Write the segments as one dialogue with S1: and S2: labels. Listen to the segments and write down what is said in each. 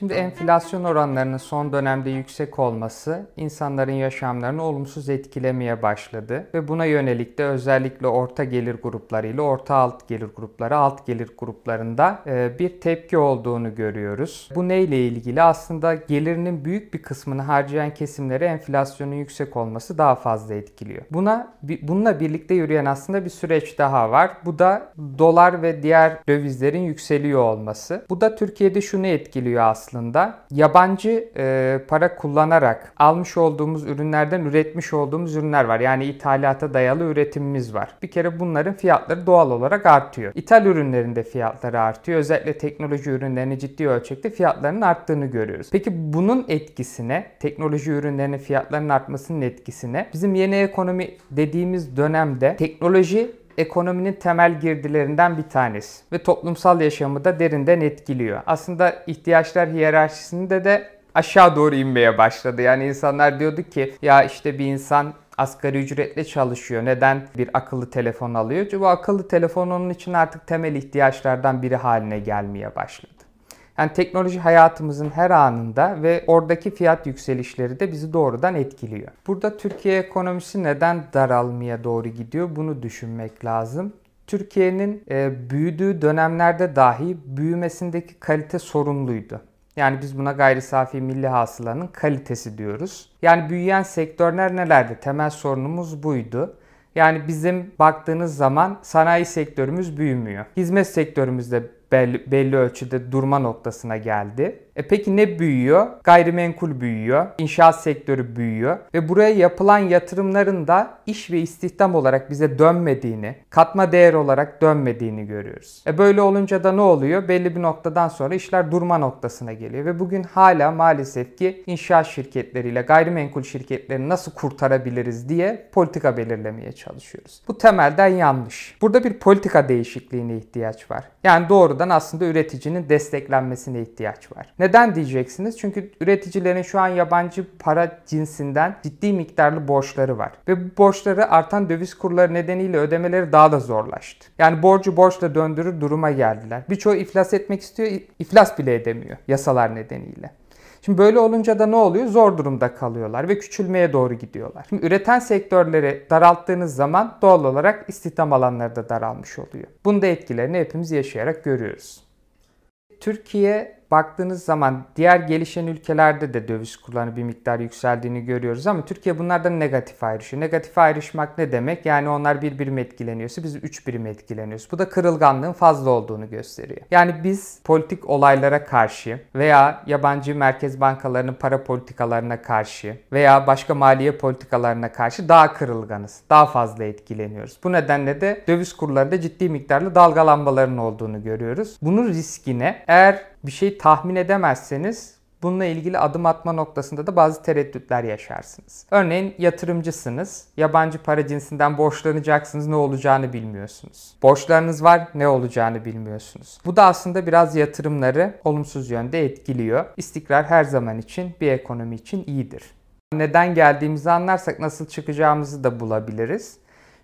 S1: Şimdi enflasyon oranlarının son dönemde yüksek olması insanların yaşamlarını olumsuz etkilemeye başladı ve buna yönelik de özellikle orta gelir grupları ile orta alt gelir grupları, alt gelir gruplarında e, bir tepki olduğunu görüyoruz. Bu neyle ilgili? Aslında gelirinin büyük bir kısmını harcayan kesimleri enflasyonun yüksek olması daha fazla etkiliyor. Buna bununla birlikte yürüyen aslında bir süreç daha var. Bu da dolar ve diğer dövizlerin yükseliyor olması. Bu da Türkiye'de şunu etkiliyor aslında aslında yabancı e, para kullanarak almış olduğumuz ürünlerden üretmiş olduğumuz ürünler var. Yani ithalata dayalı üretimimiz var. Bir kere bunların fiyatları doğal olarak artıyor. İthal ürünlerinde fiyatları artıyor. Özellikle teknoloji ürünlerini ciddi ölçekte fiyatlarının arttığını görüyoruz. Peki bunun etkisine, teknoloji ürünlerinin fiyatlarının artmasının etkisine bizim yeni ekonomi dediğimiz dönemde teknoloji ekonominin temel girdilerinden bir tanesi ve toplumsal yaşamı da derinden etkiliyor. Aslında ihtiyaçlar hiyerarşisinde de aşağı doğru inmeye başladı. Yani insanlar diyordu ki ya işte bir insan asgari ücretle çalışıyor. Neden bir akıllı telefon alıyor? Çünkü bu akıllı telefon onun için artık temel ihtiyaçlardan biri haline gelmeye başladı. Yani teknoloji hayatımızın her anında ve oradaki fiyat yükselişleri de bizi doğrudan etkiliyor. Burada Türkiye ekonomisi neden daralmaya doğru gidiyor bunu düşünmek lazım. Türkiye'nin e, büyüdüğü dönemlerde dahi büyümesindeki kalite sorunluydu. Yani biz buna gayri safi milli hasılanın kalitesi diyoruz. Yani büyüyen sektörler nelerdi? Temel sorunumuz buydu. Yani bizim baktığınız zaman sanayi sektörümüz büyümüyor. Hizmet sektörümüz de belli, belli ölçüde durma noktasına geldi. E peki ne büyüyor? Gayrimenkul büyüyor, inşaat sektörü büyüyor ve buraya yapılan yatırımların da iş ve istihdam olarak bize dönmediğini, katma değer olarak dönmediğini görüyoruz. E böyle olunca da ne oluyor? Belli bir noktadan sonra işler durma noktasına geliyor ve bugün hala maalesef ki inşaat şirketleriyle gayrimenkul şirketlerini nasıl kurtarabiliriz diye politika belirlemeye çalışıyoruz. Bu temelden yanlış. Burada bir politika değişikliğine ihtiyaç var. Yani doğrudan aslında üreticinin desteklenmesine ihtiyaç var. Ne neden diyeceksiniz? Çünkü üreticilerin şu an yabancı para cinsinden ciddi miktarlı borçları var. Ve bu borçları artan döviz kurları nedeniyle ödemeleri daha da zorlaştı. Yani borcu borçla döndürür duruma geldiler. Birçoğu iflas etmek istiyor, iflas bile edemiyor yasalar nedeniyle. Şimdi böyle olunca da ne oluyor? Zor durumda kalıyorlar ve küçülmeye doğru gidiyorlar. Şimdi üreten sektörleri daralttığınız zaman doğal olarak istihdam alanları da daralmış oluyor. Bunun da etkilerini hepimiz yaşayarak görüyoruz. Türkiye baktığınız zaman diğer gelişen ülkelerde de döviz kurlarının bir miktar yükseldiğini görüyoruz ama Türkiye bunlardan negatif ayrışıyor. Negatif ayrışmak ne demek? Yani onlar bir birim etkileniyorsa biz üç birim etkileniyoruz. Bu da kırılganlığın fazla olduğunu gösteriyor. Yani biz politik olaylara karşı veya yabancı merkez bankalarının para politikalarına karşı veya başka maliye politikalarına karşı daha kırılganız. Daha fazla etkileniyoruz. Bu nedenle de döviz kurlarında ciddi miktarlı dalgalanmaların olduğunu görüyoruz. Bunun riskine eğer bir şey tahmin edemezseniz bununla ilgili adım atma noktasında da bazı tereddütler yaşarsınız. Örneğin yatırımcısınız, yabancı para cinsinden borçlanacaksınız, ne olacağını bilmiyorsunuz. Borçlarınız var, ne olacağını bilmiyorsunuz. Bu da aslında biraz yatırımları olumsuz yönde etkiliyor. İstikrar her zaman için bir ekonomi için iyidir. Neden geldiğimizi anlarsak nasıl çıkacağımızı da bulabiliriz.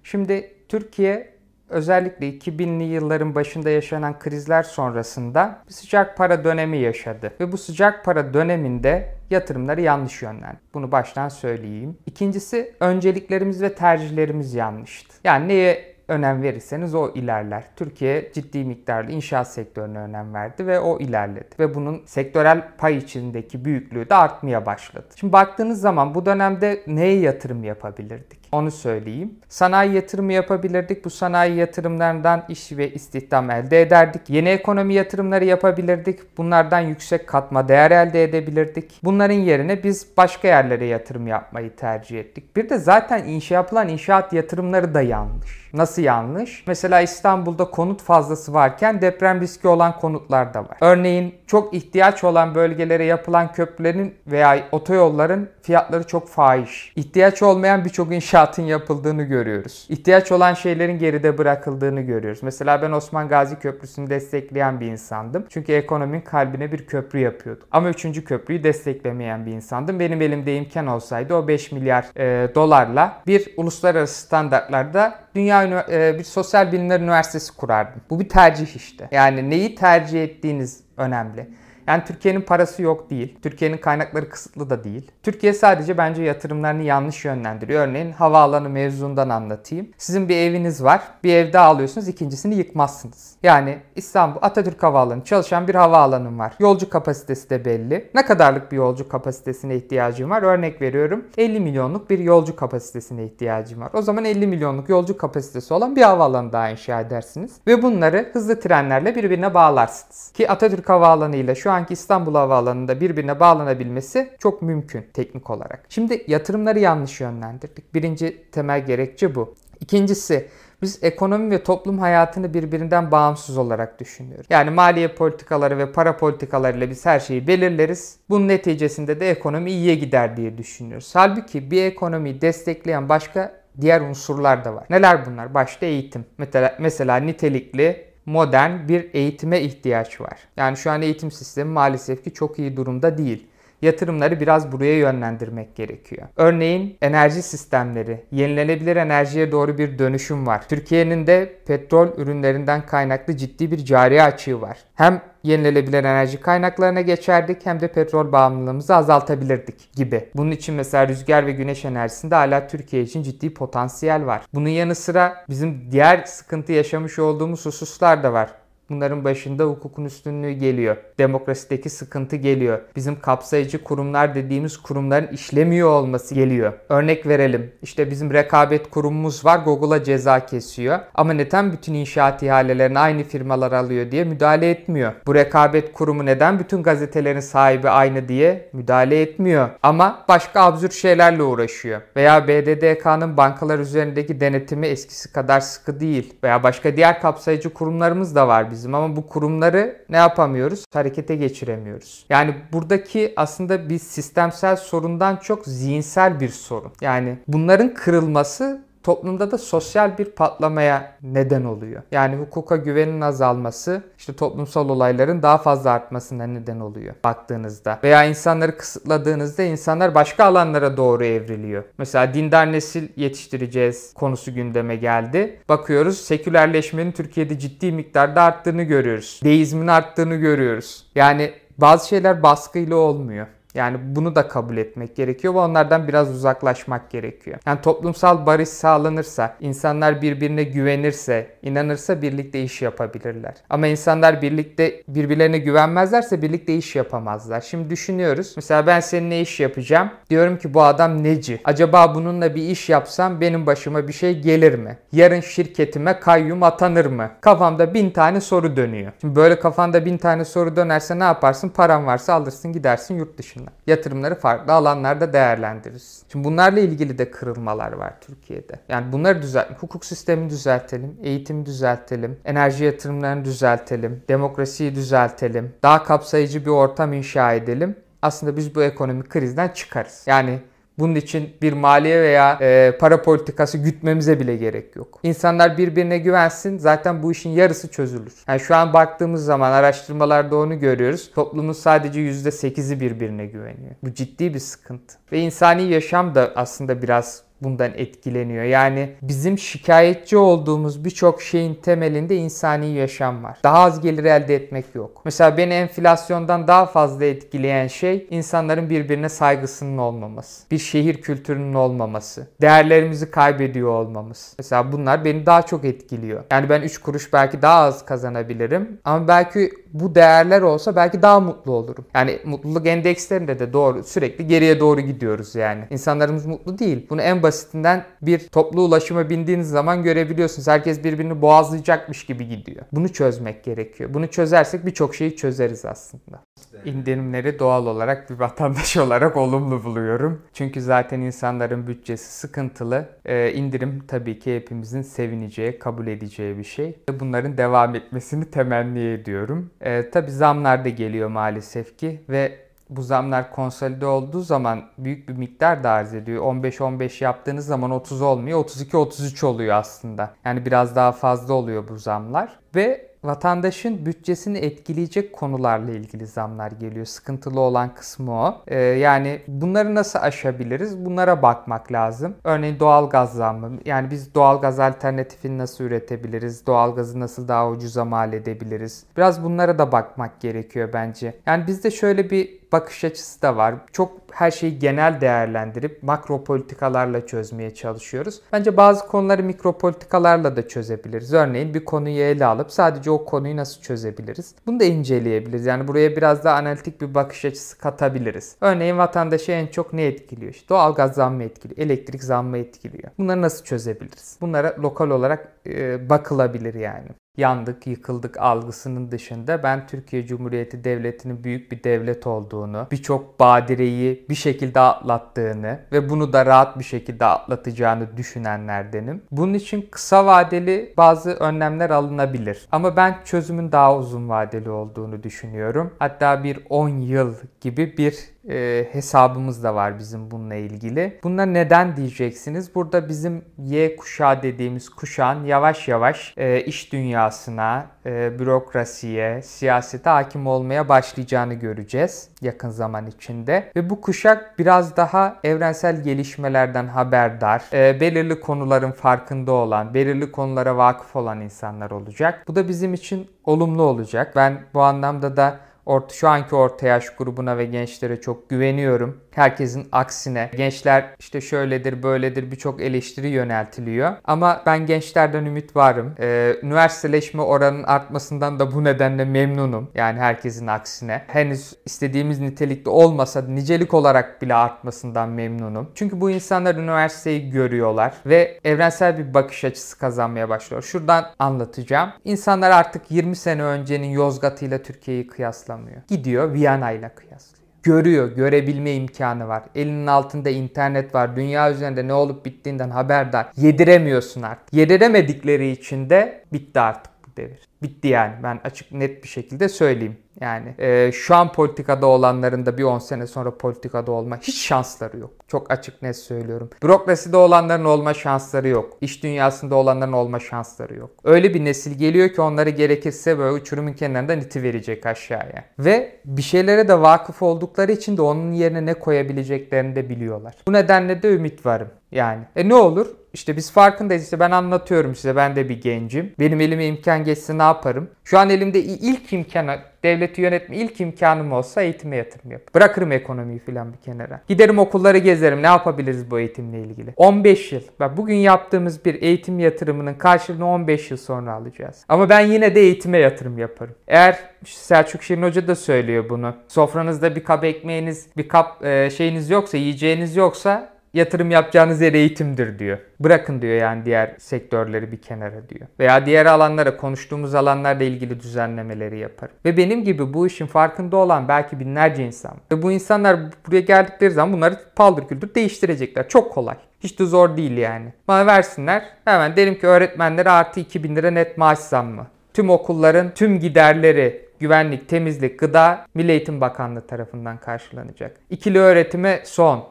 S1: Şimdi Türkiye özellikle 2000'li yılların başında yaşanan krizler sonrasında bir sıcak para dönemi yaşadı. Ve bu sıcak para döneminde yatırımları yanlış yönlendi. Bunu baştan söyleyeyim. İkincisi önceliklerimiz ve tercihlerimiz yanlıştı. Yani neye önem verirseniz o ilerler. Türkiye ciddi miktarda inşaat sektörüne önem verdi ve o ilerledi. Ve bunun sektörel pay içindeki büyüklüğü de artmaya başladı. Şimdi baktığınız zaman bu dönemde neye yatırım yapabilirdik? Onu söyleyeyim. Sanayi yatırımı yapabilirdik. Bu sanayi yatırımlarından iş ve istihdam elde ederdik. Yeni ekonomi yatırımları yapabilirdik. Bunlardan yüksek katma değer elde edebilirdik. Bunların yerine biz başka yerlere yatırım yapmayı tercih ettik. Bir de zaten inşa yapılan inşaat yatırımları da yanlış. Nasıl Burası yanlış. Mesela İstanbul'da konut fazlası varken deprem riski olan konutlar da var. Örneğin çok ihtiyaç olan bölgelere yapılan köprülerin veya otoyolların fiyatları çok fahiş. İhtiyaç olmayan birçok inşaatın yapıldığını görüyoruz. İhtiyaç olan şeylerin geride bırakıldığını görüyoruz. Mesela ben Osman Gazi Köprüsü'nü destekleyen bir insandım. Çünkü ekonominin kalbine bir köprü yapıyordum. Ama 3. köprüyü desteklemeyen bir insandım. Benim elimde imkan olsaydı o 5 milyar e, dolarla bir uluslararası standartlarda dünya e, bir sosyal bilimler üniversitesi kurardım. Bu bir tercih işte. Yani neyi tercih ettiğiniz önemli. Yani Türkiye'nin parası yok değil. Türkiye'nin kaynakları kısıtlı da değil. Türkiye sadece bence yatırımlarını yanlış yönlendiriyor. Örneğin havaalanı mevzundan anlatayım. Sizin bir eviniz var. Bir evde alıyorsunuz. ikincisini yıkmazsınız. Yani İstanbul Atatürk Havaalanı çalışan bir havaalanım var. Yolcu kapasitesi de belli. Ne kadarlık bir yolcu kapasitesine ihtiyacım var? Örnek veriyorum. 50 milyonluk bir yolcu kapasitesine ihtiyacım var. O zaman 50 milyonluk yolcu kapasitesi olan bir havaalanı daha inşa edersiniz. Ve bunları hızlı trenlerle birbirine bağlarsınız. Ki Atatürk Havaalanı ile şu şu anki İstanbul Havaalanı'nda birbirine bağlanabilmesi çok mümkün teknik olarak. Şimdi yatırımları yanlış yönlendirdik. Birinci temel gerekçe bu. İkincisi biz ekonomi ve toplum hayatını birbirinden bağımsız olarak düşünüyoruz. Yani maliye politikaları ve para politikalarıyla biz her şeyi belirleriz. Bunun neticesinde de ekonomi iyiye gider diye düşünüyoruz. Halbuki bir ekonomiyi destekleyen başka diğer unsurlar da var. Neler bunlar? Başta eğitim. Mesela, mesela nitelikli modern bir eğitime ihtiyaç var. Yani şu an eğitim sistemi maalesef ki çok iyi durumda değil yatırımları biraz buraya yönlendirmek gerekiyor. Örneğin enerji sistemleri, yenilenebilir enerjiye doğru bir dönüşüm var. Türkiye'nin de petrol ürünlerinden kaynaklı ciddi bir cari açığı var. Hem yenilenebilir enerji kaynaklarına geçerdik hem de petrol bağımlılığımızı azaltabilirdik gibi. Bunun için mesela rüzgar ve güneş enerjisinde hala Türkiye için ciddi potansiyel var. Bunun yanı sıra bizim diğer sıkıntı yaşamış olduğumuz hususlar da var. Bunların başında hukukun üstünlüğü geliyor. Demokrasideki sıkıntı geliyor. Bizim kapsayıcı kurumlar dediğimiz kurumların işlemiyor olması geliyor. Örnek verelim. İşte bizim rekabet kurumumuz var. Google'a ceza kesiyor. Ama neden bütün inşaat ihalelerini aynı firmalar alıyor diye müdahale etmiyor. Bu rekabet kurumu neden bütün gazetelerin sahibi aynı diye müdahale etmiyor. Ama başka absürt şeylerle uğraşıyor. Veya BDDK'nın bankalar üzerindeki denetimi eskisi kadar sıkı değil. Veya başka diğer kapsayıcı kurumlarımız da var bizim ama bu kurumları ne yapamıyoruz? Harekete geçiremiyoruz. Yani buradaki aslında bir sistemsel sorundan çok zihinsel bir sorun. Yani bunların kırılması toplumda da sosyal bir patlamaya neden oluyor. Yani hukuka güvenin azalması işte toplumsal olayların daha fazla artmasına neden oluyor baktığınızda. Veya insanları kısıtladığınızda insanlar başka alanlara doğru evriliyor. Mesela dindar nesil yetiştireceğiz konusu gündeme geldi. Bakıyoruz sekülerleşmenin Türkiye'de ciddi miktarda arttığını görüyoruz. Deizmin arttığını görüyoruz. Yani bazı şeyler baskıyla olmuyor. Yani bunu da kabul etmek gerekiyor ve onlardan biraz uzaklaşmak gerekiyor. Yani toplumsal barış sağlanırsa, insanlar birbirine güvenirse, inanırsa birlikte iş yapabilirler. Ama insanlar birlikte birbirlerine güvenmezlerse birlikte iş yapamazlar. Şimdi düşünüyoruz. Mesela ben seninle iş yapacağım. Diyorum ki bu adam neci? Acaba bununla bir iş yapsam benim başıma bir şey gelir mi? Yarın şirketime kayyum atanır mı? Kafamda bin tane soru dönüyor. Şimdi böyle kafanda bin tane soru dönerse ne yaparsın? Paran varsa alırsın gidersin yurt dışına dışında. Yatırımları farklı alanlarda değerlendiririz. Şimdi bunlarla ilgili de kırılmalar var Türkiye'de. Yani bunları düzeltmek. Hukuk sistemini düzeltelim, eğitimi düzeltelim, enerji yatırımlarını düzeltelim, demokrasiyi düzeltelim, daha kapsayıcı bir ortam inşa edelim aslında biz bu ekonomik krizden çıkarız. Yani bunun için bir maliye veya e, para politikası gütmemize bile gerek yok. İnsanlar birbirine güvensin zaten bu işin yarısı çözülür. Yani şu an baktığımız zaman araştırmalarda onu görüyoruz. Toplumun sadece %8'i birbirine güveniyor. Bu ciddi bir sıkıntı. Ve insani yaşam da aslında biraz bundan etkileniyor. Yani bizim şikayetçi olduğumuz birçok şeyin temelinde insani yaşam var. Daha az gelir elde etmek yok. Mesela beni enflasyondan daha fazla etkileyen şey insanların birbirine saygısının olmaması. Bir şehir kültürünün olmaması. Değerlerimizi kaybediyor olmamız. Mesela bunlar beni daha çok etkiliyor. Yani ben 3 kuruş belki daha az kazanabilirim ama belki bu değerler olsa belki daha mutlu olurum. Yani mutluluk endekslerinde de doğru sürekli geriye doğru gidiyoruz yani. İnsanlarımız mutlu değil. Bunu en basit basitinden bir toplu ulaşıma bindiğiniz zaman görebiliyorsunuz. Herkes birbirini boğazlayacakmış gibi gidiyor. Bunu çözmek gerekiyor. Bunu çözersek birçok şeyi çözeriz aslında. İndirimleri doğal olarak bir vatandaş olarak olumlu buluyorum. Çünkü zaten insanların bütçesi sıkıntılı. Ee, indirim tabii ki hepimizin sevineceği, kabul edeceği bir şey. Bunların devam etmesini temenni ediyorum. Ee, tabii zamlar da geliyor maalesef ki ve bu zamlar konsolide olduğu zaman büyük bir miktar da arz ediyor. 15-15 yaptığınız zaman 30 olmuyor. 32-33 oluyor aslında. Yani biraz daha fazla oluyor bu zamlar. Ve vatandaşın bütçesini etkileyecek konularla ilgili zamlar geliyor. Sıkıntılı olan kısmı o. Ee, yani bunları nasıl aşabiliriz? Bunlara bakmak lazım. Örneğin doğalgaz zammı. Yani biz doğalgaz alternatifini nasıl üretebiliriz? Doğalgazı nasıl daha ucuza mal edebiliriz? Biraz bunlara da bakmak gerekiyor bence. Yani bizde şöyle bir bakış açısı da var. Çok her şeyi genel değerlendirip makro politikalarla çözmeye çalışıyoruz. Bence bazı konuları mikro politikalarla da çözebiliriz. Örneğin bir konuyu ele alıp sadece o konuyu nasıl çözebiliriz? Bunu da inceleyebiliriz. Yani buraya biraz daha analitik bir bakış açısı katabiliriz. Örneğin vatandaşı en çok ne etkiliyor? İşte doğalgaz zammı etkiliyor, elektrik zammı etkiliyor. Bunları nasıl çözebiliriz? Bunlara lokal olarak e, bakılabilir yani yandık, yıkıldık algısının dışında ben Türkiye Cumhuriyeti Devleti'nin büyük bir devlet olduğunu, birçok badireyi bir şekilde atlattığını ve bunu da rahat bir şekilde atlatacağını düşünenlerdenim. Bunun için kısa vadeli bazı önlemler alınabilir. Ama ben çözümün daha uzun vadeli olduğunu düşünüyorum. Hatta bir 10 yıl gibi bir e, hesabımız da var bizim bununla ilgili. Bunlar neden diyeceksiniz? Burada bizim Y kuşağı dediğimiz kuşağın yavaş yavaş e, iş dünyasına, e, bürokrasiye, siyasete hakim olmaya başlayacağını göreceğiz yakın zaman içinde. Ve bu kuşak biraz daha evrensel gelişmelerden haberdar, e, belirli konuların farkında olan, belirli konulara vakıf olan insanlar olacak. Bu da bizim için olumlu olacak. Ben bu anlamda da Orta, şu anki orta yaş grubuna ve gençlere çok güveniyorum. Herkesin aksine gençler işte şöyledir böyledir birçok eleştiri yöneltiliyor. Ama ben gençlerden ümit varım. Ee, üniversiteleşme oranının artmasından da bu nedenle memnunum. Yani herkesin aksine. Henüz istediğimiz nitelikte olmasa nicelik olarak bile artmasından memnunum. Çünkü bu insanlar üniversiteyi görüyorlar ve evrensel bir bakış açısı kazanmaya başlıyor. Şuradan anlatacağım. İnsanlar artık 20 sene öncenin Yozgat'ıyla Türkiye'yi kıyaslar kıyaslamıyor. Gidiyor Viyana ile kıyaslıyor. Görüyor, görebilme imkanı var. Elinin altında internet var. Dünya üzerinde ne olup bittiğinden haberdar. Yediremiyorsun artık. Yediremedikleri için de bitti artık devir. Bitti yani ben açık net bir şekilde söyleyeyim. Yani e, şu an politikada olanların da bir 10 sene sonra politikada olma hiç şansları yok. Çok açık net söylüyorum. Bürokraside olanların olma şansları yok. İş dünyasında olanların olma şansları yok. Öyle bir nesil geliyor ki onları gerekirse böyle uçurumun kenarından iti verecek aşağıya. Ve bir şeylere de vakıf oldukları için de onun yerine ne koyabileceklerini de biliyorlar. Bu nedenle de ümit varım yani. E ne olur? İşte biz farkındayız. İşte ben anlatıyorum size. Ben de bir gencim. Benim elime imkan geçse ne yaparım? Şu an elimde ilk imkan devleti yönetme ilk imkanım olsa eğitime yatırım yap. Bırakırım ekonomiyi filan bir kenara. Giderim okulları gezerim. Ne yapabiliriz bu eğitimle ilgili? 15 yıl. Bak bugün yaptığımız bir eğitim yatırımının karşılığını 15 yıl sonra alacağız. Ama ben yine de eğitime yatırım yaparım. Eğer Selçuk Şirin Hoca da söylüyor bunu. Sofranızda bir kap ekmeğiniz, bir kap e, şeyiniz yoksa, yiyeceğiniz yoksa yatırım yapacağınız yer eğitimdir diyor. Bırakın diyor yani diğer sektörleri bir kenara diyor. Veya diğer alanlara konuştuğumuz alanlarla ilgili düzenlemeleri yapar. Ve benim gibi bu işin farkında olan belki binlerce insan. Ve bu insanlar buraya geldikleri zaman bunları paldır küldür değiştirecekler. Çok kolay. Hiç de zor değil yani. Bana versinler hemen derim ki öğretmenlere artı 2000 lira net maaş zammı. Tüm okulların tüm giderleri güvenlik, temizlik, gıda Milli Eğitim Bakanlığı tarafından karşılanacak. İkili öğretime son.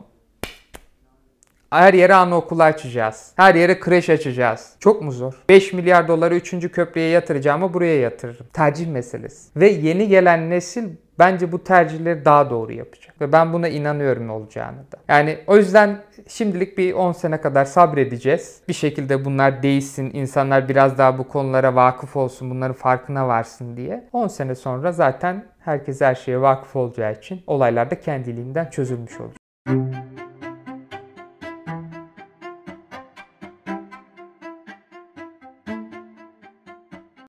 S1: Her yere anaokul açacağız. Her yere kreş açacağız. Çok mu zor? 5 milyar doları 3. köprüye yatıracağımı buraya yatırırım. Tercih meselesi. Ve yeni gelen nesil bence bu tercihleri daha doğru yapacak. Ve ben buna inanıyorum olacağını da. Yani o yüzden şimdilik bir 10 sene kadar sabredeceğiz. Bir şekilde bunlar değişsin, insanlar biraz daha bu konulara vakıf olsun, bunların farkına varsın diye. 10 sene sonra zaten herkes her şeye vakıf olacağı için olaylar da kendiliğinden çözülmüş olacak.